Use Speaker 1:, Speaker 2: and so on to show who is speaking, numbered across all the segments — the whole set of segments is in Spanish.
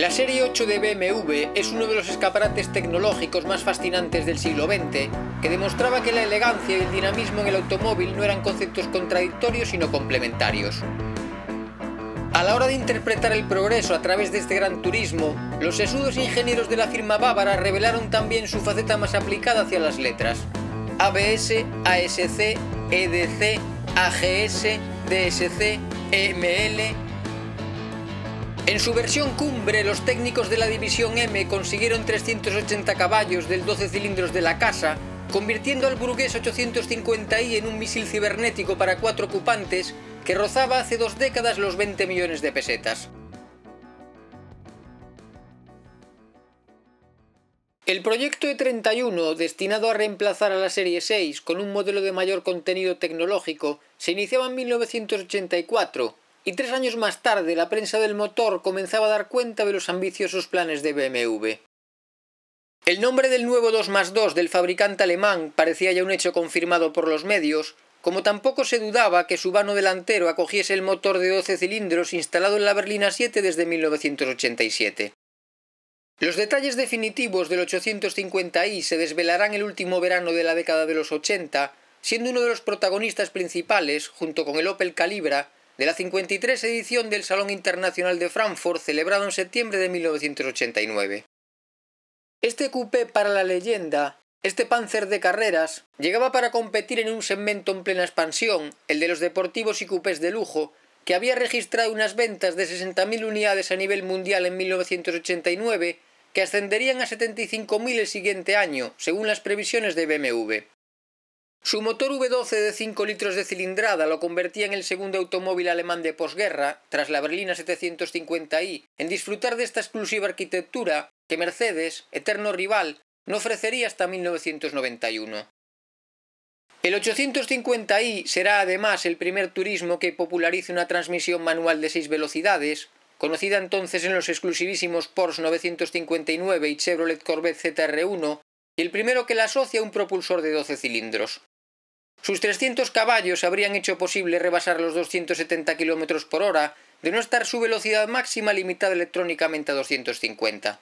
Speaker 1: La serie 8 de BMW es uno de los escaparates tecnológicos más fascinantes del siglo XX, que demostraba que la elegancia y el dinamismo en el automóvil no eran conceptos contradictorios sino complementarios. A la hora de interpretar el progreso a través de este gran turismo, los sesudos ingenieros de la firma bávara revelaron también su faceta más aplicada hacia las letras. ABS, ASC, EDC, AGS, DSC, EML, en su versión cumbre, los técnicos de la División M consiguieron 380 caballos del 12 cilindros de la casa, convirtiendo al Burgués 850i en un misil cibernético para cuatro ocupantes que rozaba hace dos décadas los 20 millones de pesetas. El proyecto E31, destinado a reemplazar a la Serie 6 con un modelo de mayor contenido tecnológico, se iniciaba en 1984 y tres años más tarde la prensa del motor comenzaba a dar cuenta de los ambiciosos planes de BMW. El nombre del nuevo 2 más 2 del fabricante alemán parecía ya un hecho confirmado por los medios, como tampoco se dudaba que su vano delantero acogiese el motor de 12 cilindros instalado en la Berlina 7 desde 1987. Los detalles definitivos del 850i se desvelarán el último verano de la década de los 80, siendo uno de los protagonistas principales, junto con el Opel Calibra, de la 53 edición del Salón Internacional de Frankfurt celebrado en septiembre de 1989. Este coupé para la leyenda, este Panzer de carreras, llegaba para competir en un segmento en plena expansión, el de los deportivos y coupés de lujo, que había registrado unas ventas de 60.000 unidades a nivel mundial en 1989, que ascenderían a 75.000 el siguiente año, según las previsiones de BMW. Su motor V12 de 5 litros de cilindrada lo convertía en el segundo automóvil alemán de posguerra, tras la berlina 750i, en disfrutar de esta exclusiva arquitectura que Mercedes, eterno rival, no ofrecería hasta 1991. El 850i será además el primer turismo que popularice una transmisión manual de 6 velocidades, conocida entonces en los exclusivísimos Porsche 959 y Chevrolet Corvette ZR1, y el primero que la asocia a un propulsor de 12 cilindros. Sus 300 caballos habrían hecho posible rebasar los 270 km por hora, de no estar su velocidad máxima limitada electrónicamente a 250.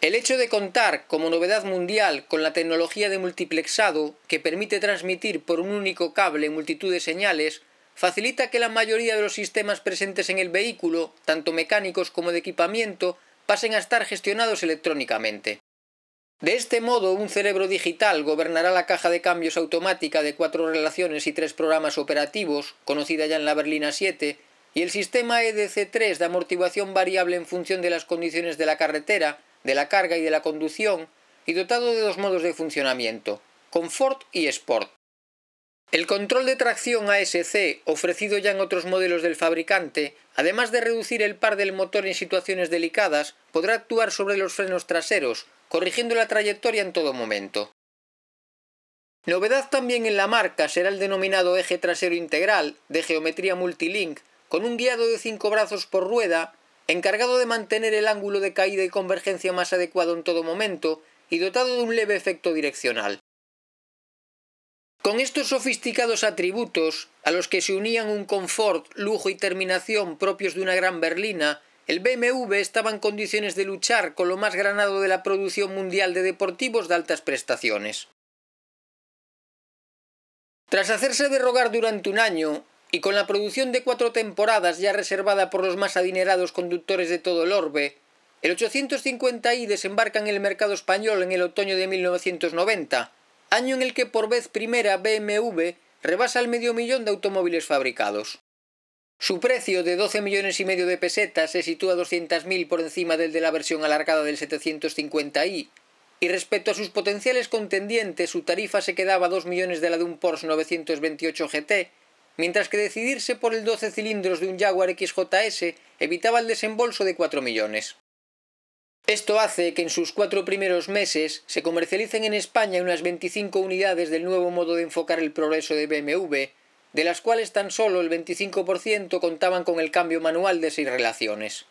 Speaker 1: El hecho de contar como novedad mundial con la tecnología de multiplexado, que permite transmitir por un único cable multitud de señales, facilita que la mayoría de los sistemas presentes en el vehículo, tanto mecánicos como de equipamiento, pasen a estar gestionados electrónicamente. De este modo, un cerebro digital gobernará la caja de cambios automática de cuatro relaciones y tres programas operativos, conocida ya en la Berlina 7, y el sistema EDC3 de amortiguación variable en función de las condiciones de la carretera, de la carga y de la conducción, y dotado de dos modos de funcionamiento, Comfort y Sport. El control de tracción ASC, ofrecido ya en otros modelos del fabricante, además de reducir el par del motor en situaciones delicadas, podrá actuar sobre los frenos traseros, corrigiendo la trayectoria en todo momento. Novedad también en la marca será el denominado eje trasero integral de geometría multilink, con un guiado de cinco brazos por rueda, encargado de mantener el ángulo de caída y convergencia más adecuado en todo momento y dotado de un leve efecto direccional. Con estos sofisticados atributos, a los que se unían un confort, lujo y terminación propios de una gran berlina, el BMW estaba en condiciones de luchar con lo más granado de la producción mundial de deportivos de altas prestaciones. Tras hacerse derrogar durante un año, y con la producción de cuatro temporadas ya reservada por los más adinerados conductores de todo el orbe, el 850i desembarca en el mercado español en el otoño de 1990, año en el que por vez primera BMW rebasa el medio millón de automóviles fabricados. Su precio de 12 millones y medio de pesetas se sitúa 200.000 por encima del de la versión alargada del 750i, y respecto a sus potenciales contendientes su tarifa se quedaba a 2 millones de la de un Porsche 928 GT, mientras que decidirse por el 12 cilindros de un Jaguar XJS evitaba el desembolso de 4 millones. Esto hace que en sus cuatro primeros meses se comercialicen en España unas 25 unidades del nuevo modo de enfocar el progreso de BMW, de las cuales tan solo el 25% contaban con el cambio manual de seis relaciones.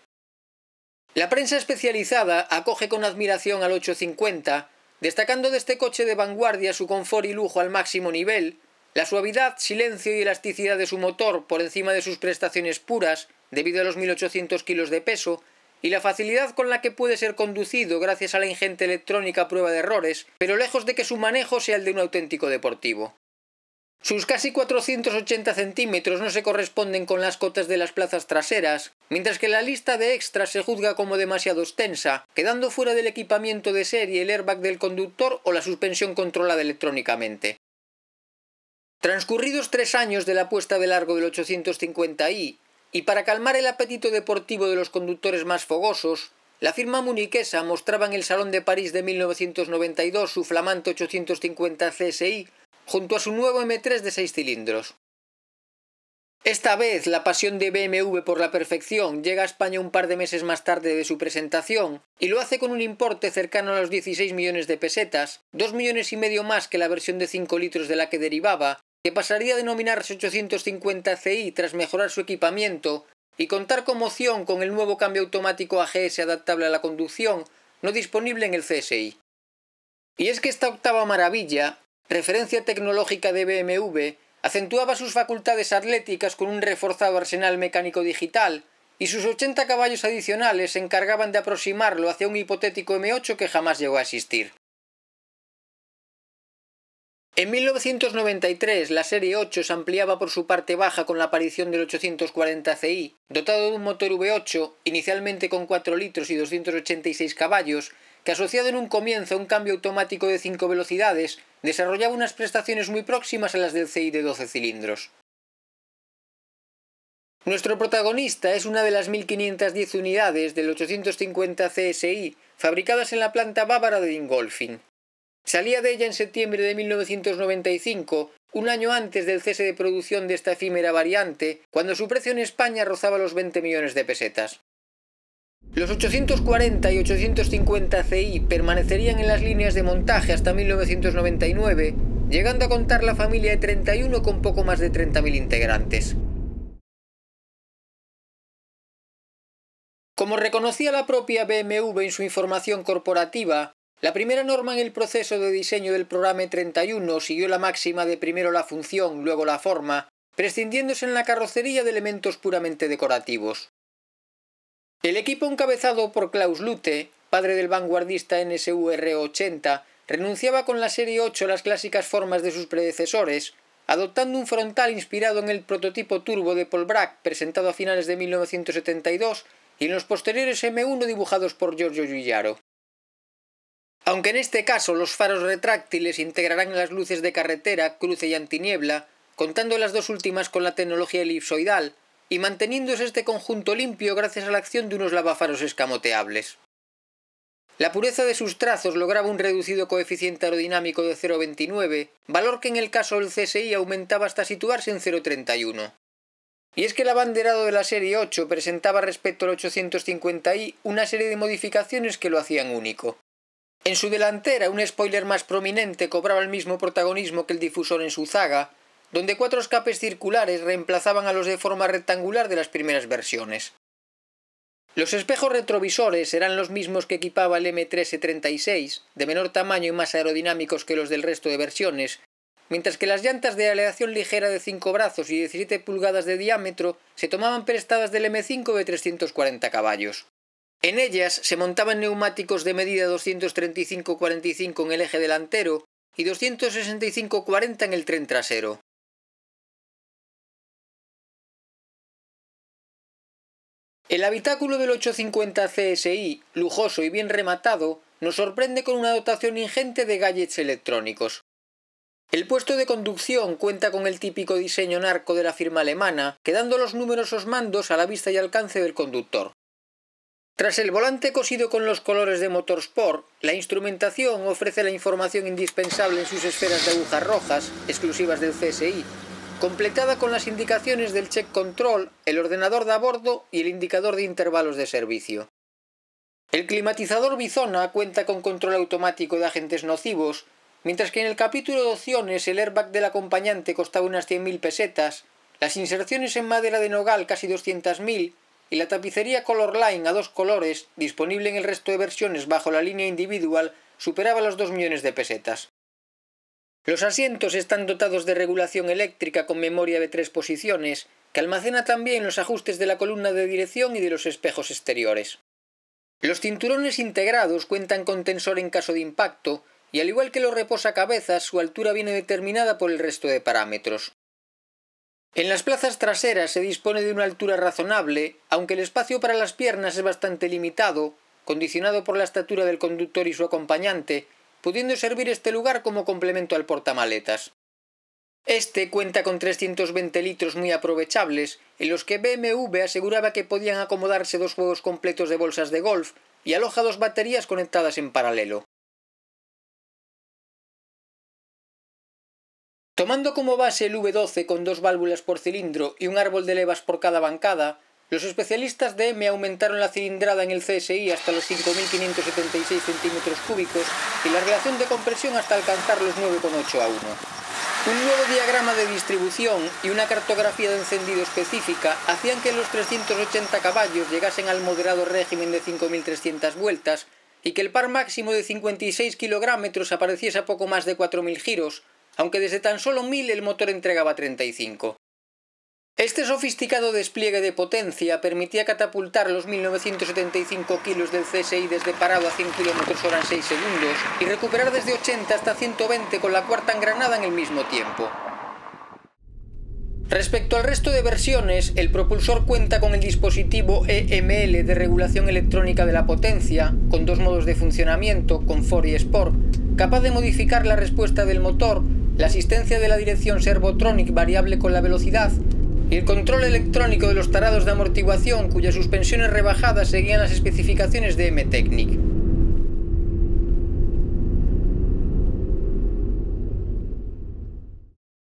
Speaker 1: La prensa especializada acoge con admiración al 850, destacando de este coche de vanguardia su confort y lujo al máximo nivel, la suavidad, silencio y elasticidad de su motor por encima de sus prestaciones puras, debido a los 1800 kilos de peso, y la facilidad con la que puede ser conducido gracias a la ingente electrónica prueba de errores, pero lejos de que su manejo sea el de un auténtico deportivo. Sus casi 480 centímetros no se corresponden con las cotas de las plazas traseras, mientras que la lista de extras se juzga como demasiado extensa, quedando fuera del equipamiento de serie el airbag del conductor o la suspensión controlada electrónicamente. Transcurridos tres años de la puesta de largo del 850i, y para calmar el apetito deportivo de los conductores más fogosos, la firma muniquesa mostraba en el Salón de París de 1992 su flamante 850 CSI junto a su nuevo M3 de 6 cilindros. Esta vez la pasión de BMW por la perfección llega a España un par de meses más tarde de su presentación y lo hace con un importe cercano a los 16 millones de pesetas, 2 millones y medio más que la versión de 5 litros de la que derivaba, que pasaría a denominarse 850 CI tras mejorar su equipamiento y contar con moción con el nuevo cambio automático AGS adaptable a la conducción, no disponible en el CSI. Y es que esta octava maravilla referencia tecnológica de BMW, acentuaba sus facultades atléticas con un reforzado arsenal mecánico digital, y sus 80 caballos adicionales se encargaban de aproximarlo hacia un hipotético M8 que jamás llegó a existir. En 1993, la serie 8 se ampliaba por su parte baja con la aparición del 840 CI, dotado de un motor V8, inicialmente con 4 litros y 286 caballos, que asociado en un comienzo a un cambio automático de 5 velocidades, desarrollaba unas prestaciones muy próximas a las del CI de 12 cilindros. Nuestro protagonista es una de las 1510 unidades del 850 CSI, fabricadas en la planta bávara de Ingolfin. Salía de ella en septiembre de 1995, un año antes del cese de producción de esta efímera variante, cuando su precio en España rozaba los 20 millones de pesetas. Los 840 y 850 CI permanecerían en las líneas de montaje hasta 1999, llegando a contar la familia de 31 con poco más de 30.000 integrantes. Como reconocía la propia BMW en su información corporativa, la primera norma en el proceso de diseño del programa 31 e siguió la máxima de primero la función, luego la forma, prescindiéndose en la carrocería de elementos puramente decorativos. El equipo encabezado por Klaus Lute, padre del vanguardista NSUR-80, renunciaba con la serie 8 a las clásicas formas de sus predecesores, adoptando un frontal inspirado en el prototipo turbo de Paul Brack presentado a finales de 1972 y en los posteriores M1 dibujados por Giorgio Giugiaro. Aunque en este caso los faros retráctiles integrarán las luces de carretera, cruce y antiniebla, contando las dos últimas con la tecnología elipsoidal, y manteniéndose este conjunto limpio gracias a la acción de unos lavafaros escamoteables. La pureza de sus trazos lograba un reducido coeficiente aerodinámico de 0,29, valor que en el caso del CSI aumentaba hasta situarse en 0,31. Y es que el abanderado de la serie 8 presentaba respecto al 850i una serie de modificaciones que lo hacían único. En su delantera, un spoiler más prominente cobraba el mismo protagonismo que el difusor en su zaga, donde cuatro escapes circulares reemplazaban a los de forma rectangular de las primeras versiones. Los espejos retrovisores eran los mismos que equipaba el m E36, de menor tamaño y más aerodinámicos que los del resto de versiones, mientras que las llantas de aleación ligera de 5 brazos y 17 pulgadas de diámetro se tomaban prestadas del M5 de 340 caballos. En ellas se montaban neumáticos de medida 235-45 en el eje delantero y 265-40 en el tren trasero. El habitáculo del 850 CSI, lujoso y bien rematado, nos sorprende con una dotación ingente de gadgets electrónicos. El puesto de conducción cuenta con el típico diseño narco de la firma alemana, quedando los numerosos mandos a la vista y alcance del conductor. Tras el volante cosido con los colores de Motorsport, la instrumentación ofrece la información indispensable en sus esferas de agujas rojas, exclusivas del CSI, completada con las indicaciones del check control, el ordenador de a bordo y el indicador de intervalos de servicio. El climatizador Bizona cuenta con control automático de agentes nocivos, mientras que en el capítulo de opciones el airbag del acompañante costaba unas 100.000 pesetas, las inserciones en madera de nogal casi 200.000 y la tapicería Color Line a dos colores, disponible en el resto de versiones bajo la línea individual, superaba los 2 millones de pesetas. Los asientos están dotados de regulación eléctrica con memoria de tres posiciones, que almacena también los ajustes de la columna de dirección y de los espejos exteriores. Los cinturones integrados cuentan con tensor en caso de impacto, y al igual que los reposacabezas, su altura viene determinada por el resto de parámetros. En las plazas traseras se dispone de una altura razonable, aunque el espacio para las piernas es bastante limitado, condicionado por la estatura del conductor y su acompañante, pudiendo servir este lugar como complemento al portamaletas. Este cuenta con 320 litros muy aprovechables, en los que BMW aseguraba que podían acomodarse dos juegos completos de bolsas de golf y aloja dos baterías conectadas en paralelo. Tomando como base el V12 con dos válvulas por cilindro y un árbol de levas por cada bancada, los especialistas de M aumentaron la cilindrada en el CSI hasta los 5.576 centímetros cúbicos y la relación de compresión hasta alcanzar los 9,8 a 1. Un nuevo diagrama de distribución y una cartografía de encendido específica hacían que los 380 caballos llegasen al moderado régimen de 5.300 vueltas y que el par máximo de 56 kilogramos apareciese a poco más de 4.000 giros, aunque desde tan solo 1000 el motor entregaba 35. Este sofisticado despliegue de potencia permitía catapultar los 1975 kilos del CSI desde parado a 100 km hora en 6 segundos y recuperar desde 80 hasta 120 con la cuarta engranada en el mismo tiempo. Respecto al resto de versiones, el propulsor cuenta con el dispositivo EML de regulación electrónica de la potencia, con dos modos de funcionamiento, Confort y Sport, capaz de modificar la respuesta del motor la asistencia de la dirección servotronic variable con la velocidad y el control electrónico de los tarados de amortiguación cuyas suspensiones rebajadas seguían las especificaciones de M-Technic.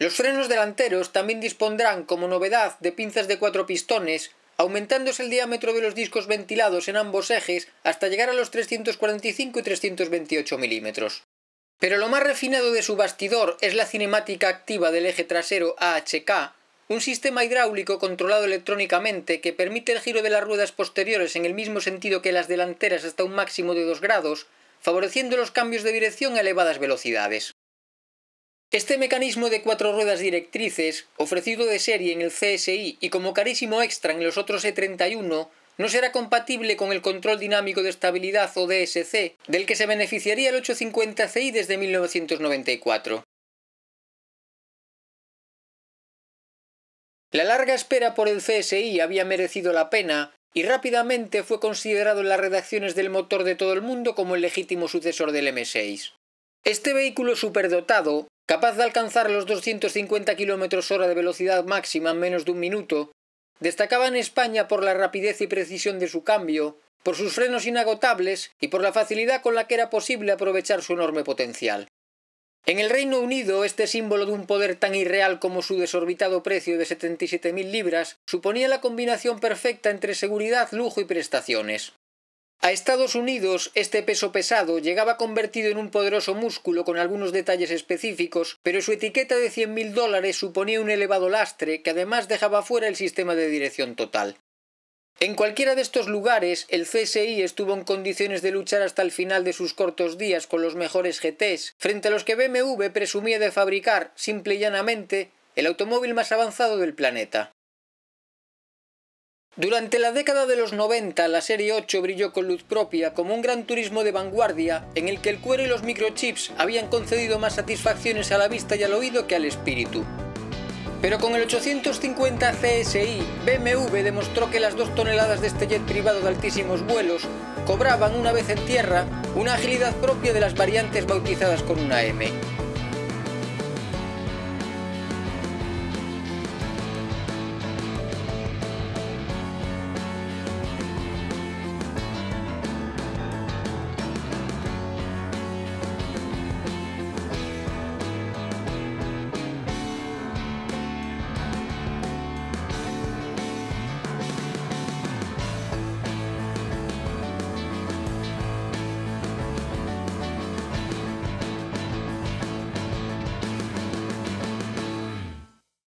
Speaker 1: Los frenos delanteros también dispondrán como novedad de pinzas de cuatro pistones, aumentándose el diámetro de los discos ventilados en ambos ejes hasta llegar a los 345 y 328 milímetros. Pero lo más refinado de su bastidor es la cinemática activa del eje trasero AHK, un sistema hidráulico controlado electrónicamente que permite el giro de las ruedas posteriores en el mismo sentido que las delanteras hasta un máximo de 2 grados, favoreciendo los cambios de dirección a elevadas velocidades. Este mecanismo de cuatro ruedas directrices, ofrecido de serie en el CSI y como carísimo extra en los otros E31, no será compatible con el control dinámico de estabilidad o DSC, del que se beneficiaría el 850CI desde 1994. La larga espera por el CSI había merecido la pena y rápidamente fue considerado en las redacciones del motor de todo el mundo como el legítimo sucesor del M6. Este vehículo superdotado, capaz de alcanzar los 250 km h de velocidad máxima en menos de un minuto, Destacaba en España por la rapidez y precisión de su cambio, por sus frenos inagotables y por la facilidad con la que era posible aprovechar su enorme potencial. En el Reino Unido, este símbolo de un poder tan irreal como su desorbitado precio de 77.000 libras suponía la combinación perfecta entre seguridad, lujo y prestaciones. A Estados Unidos este peso pesado llegaba convertido en un poderoso músculo con algunos detalles específicos, pero su etiqueta de 100.000 dólares suponía un elevado lastre que además dejaba fuera el sistema de dirección total. En cualquiera de estos lugares, el CSI estuvo en condiciones de luchar hasta el final de sus cortos días con los mejores GTs, frente a los que BMW presumía de fabricar, simple y llanamente, el automóvil más avanzado del planeta. Durante la década de los 90, la Serie 8 brilló con luz propia como un gran turismo de vanguardia en el que el cuero y los microchips habían concedido más satisfacciones a la vista y al oído que al espíritu. Pero con el 850 CSI, BMW demostró que las dos toneladas de este jet privado de altísimos vuelos cobraban una vez en tierra una agilidad propia de las variantes bautizadas con una M.